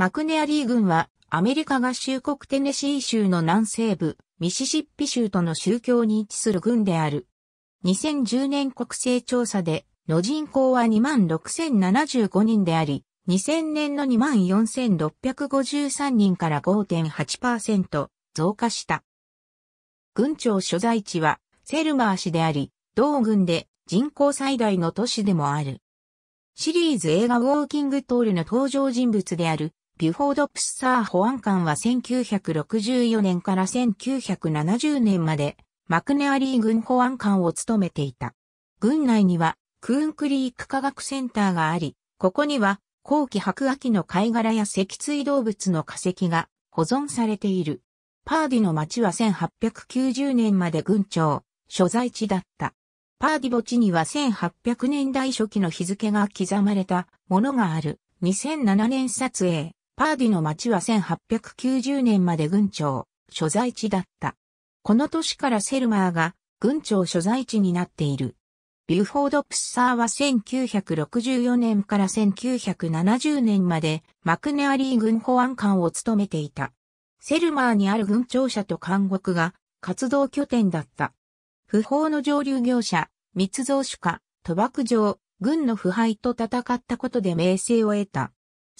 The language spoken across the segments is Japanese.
マクネアリー軍はアメリカ合衆国テネシー州の南西部、ミシシッピ州との宗教に位置する軍である。2010年国勢調査で、の人口は26,075人であり、2000年の24,653人から5.8%増加した。軍庁所在地はセルマー市であり、同軍で人口最大の都市でもある。シリーズ映画ウォーキングトールの登場人物であるビュフォード・プッサー保安官は1964年から1970年までマクネアリー軍保安官を務めていた。軍内にはクーンクリーク科学センターがあり、ここには後期白亜紀の貝殻や脊椎動物の化石が保存されている。パーディの町は1890年まで軍庁、所在地だった。パーディ墓地には1800年代初期の日付が刻まれたものがある。2007年撮影。パーディの町は1890年まで軍庁、所在地だった。この年からセルマーが軍庁所在地になっている。ビューフォード・プッサーは1964年から1970年までマクネアリー軍保安官を務めていた。セルマーにある軍庁舎と監獄が活動拠点だった。不法の上流業者、密造主家、賭博場、軍の腐敗と戦ったことで名声を得た。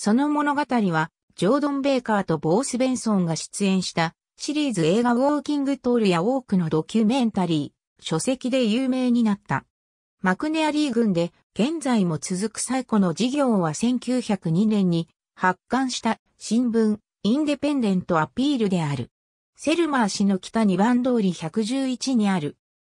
その物語は、ジョードン・ベイカーとボース・ベンソンが出演したシリーズ映画ウォーキングトールや多くのドキュメンタリー、書籍で有名になった。マクネアリー軍で現在も続く最古の事業は1902年に発刊した新聞インデペンデントアピールである。セルマー氏の北2番通り111にある。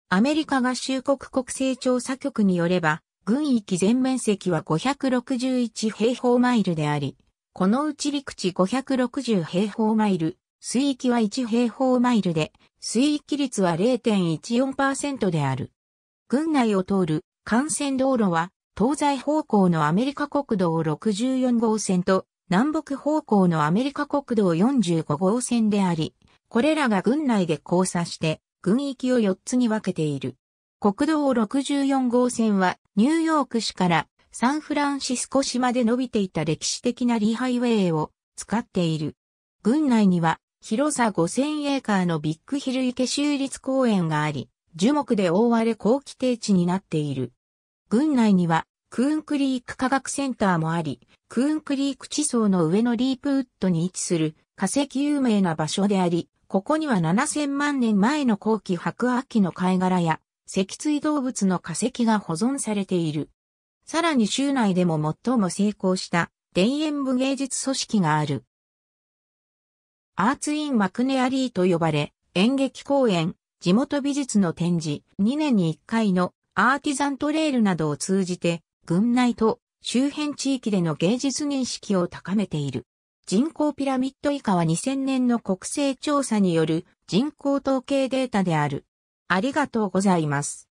アメリカ合衆国国勢調査局によれば軍域全面積は561平方マイルであり、このうち陸地560平方マイル、水域は1平方マイルで、水域率は0.14%である。軍内を通る幹線道路は、東西方向のアメリカ国道64号線と、南北方向のアメリカ国道45号線であり、これらが軍内で交差して、軍域を4つに分けている。国道64号線はニューヨーク市からサンフランシスコ市まで伸びていた歴史的なリハイウェイを使っている。郡内には広さ5000エーカーのビッグヒル池州立公園があり、樹木で覆われ高期低地になっている。郡内にはクーンクリーク科学センターもあり、クーンクリーク地層の上のリープウッドに位置する化石有名な場所であり、ここには7000万年前の後期白亜紀の貝殻や脊椎動物の化石が保存されている。さらに州内でも最も成功した田園部芸術組織がある。アーツインマクネアリーと呼ばれ、演劇公演、地元美術の展示、2年に1回のアーティザントレールなどを通じて、軍内と周辺地域での芸術認識を高めている。人口ピラミッド以下は2000年の国勢調査による人口統計データである。ありがとうございます。